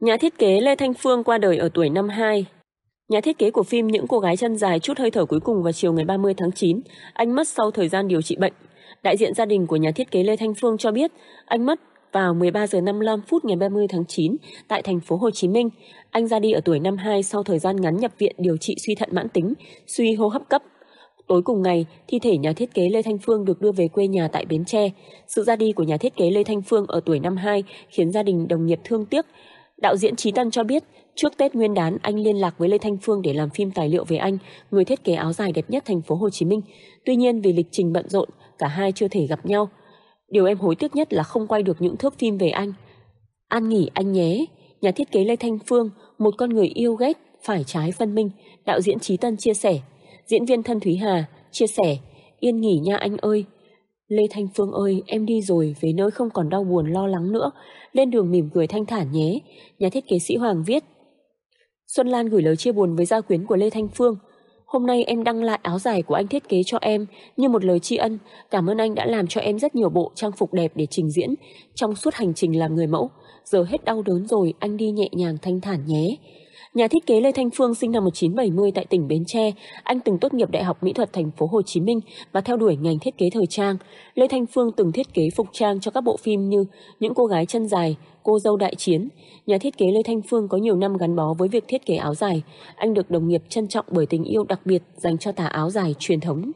Nhà thiết kế Lê Thanh Phương qua đời ở tuổi 52. Nhà thiết kế của phim Những cô gái chân dài chút hơi thở cuối cùng vào chiều ngày 30 tháng 9, anh mất sau thời gian điều trị bệnh. Đại diện gia đình của nhà thiết kế Lê Thanh Phương cho biết, anh mất vào 13 giờ 55 phút ngày 30 tháng 9 tại thành phố Hồ Chí Minh. Anh ra đi ở tuổi 52 sau thời gian ngắn nhập viện điều trị suy thận mãn tính, suy hô hấp cấp. Tối cùng ngày, thi thể nhà thiết kế Lê Thanh Phương được đưa về quê nhà tại Bến Tre. Sự ra đi của nhà thiết kế Lê Thanh Phương ở tuổi 52 khiến gia đình đồng nghiệp thương tiếc, Đạo diễn Trí Tăng cho biết, trước Tết Nguyên đán anh liên lạc với Lê Thanh Phương để làm phim tài liệu về anh, người thiết kế áo dài đẹp nhất thành phố Hồ Chí Minh. Tuy nhiên vì lịch trình bận rộn, cả hai chưa thể gặp nhau. Điều em hối tiếc nhất là không quay được những thước phim về anh. An nghỉ anh nhé, nhà thiết kế Lê Thanh Phương, một con người yêu ghét, phải trái phân minh, đạo diễn Trí Tân chia sẻ. Diễn viên Thân Thúy Hà chia sẻ, yên nghỉ nha anh ơi, Lê Thanh Phương ơi, em đi rồi, về nơi không còn đau buồn lo lắng nữa, lên đường mỉm cười thanh thản nhé, nhà thiết kế sĩ Hoàng viết. Xuân Lan gửi lời chia buồn với gia quyến của Lê Thanh Phương. Hôm nay em đăng lại áo dài của anh thiết kế cho em như một lời tri ân. Cảm ơn anh đã làm cho em rất nhiều bộ trang phục đẹp để trình diễn trong suốt hành trình làm người mẫu. Giờ hết đau đớn rồi, anh đi nhẹ nhàng thanh thản nhé. Nhà thiết kế Lê Thanh Phương sinh năm 1970 tại tỉnh Bến Tre, anh từng tốt nghiệp Đại học Mỹ thuật thành phố Hồ Chí Minh và theo đuổi ngành thiết kế thời trang. Lê Thanh Phương từng thiết kế phục trang cho các bộ phim như Những cô gái chân dài, Cô dâu đại chiến. Nhà thiết kế Lê Thanh Phương có nhiều năm gắn bó với việc thiết kế áo dài. Anh được đồng nghiệp trân trọng bởi tình yêu đặc biệt dành cho tà áo dài truyền thống.